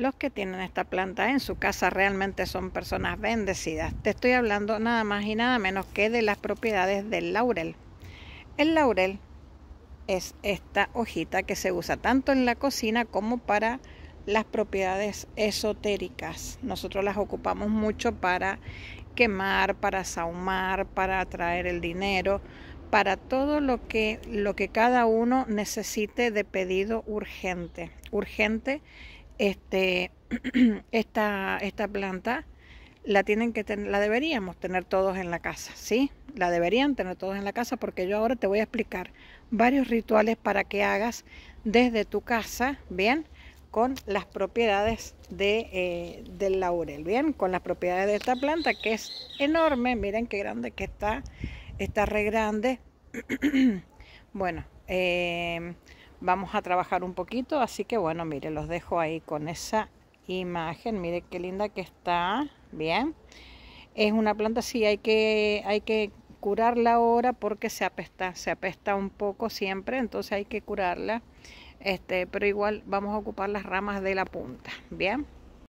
los que tienen esta planta en su casa realmente son personas bendecidas. Te estoy hablando nada más y nada menos que de las propiedades del laurel. El laurel es esta hojita que se usa tanto en la cocina como para las propiedades esotéricas. Nosotros las ocupamos mucho para quemar, para saumar, para atraer el dinero, para todo lo que, lo que cada uno necesite de pedido urgente. Urgente este, esta, esta planta la tienen que la deberíamos tener todos en la casa, ¿sí? La deberían tener todos en la casa porque yo ahora te voy a explicar varios rituales para que hagas desde tu casa, ¿bien? Con las propiedades de, eh, del laurel, ¿bien? Con las propiedades de esta planta que es enorme, miren qué grande que está, está re grande. bueno, eh, vamos a trabajar un poquito. Así que bueno, mire, los dejo ahí con esa imagen. Mire qué linda que está. Bien. Es una planta, sí, hay que, hay que curarla ahora porque se apesta, se apesta un poco siempre, entonces hay que curarla. Este, pero igual vamos a ocupar las ramas de la punta, ¿bien?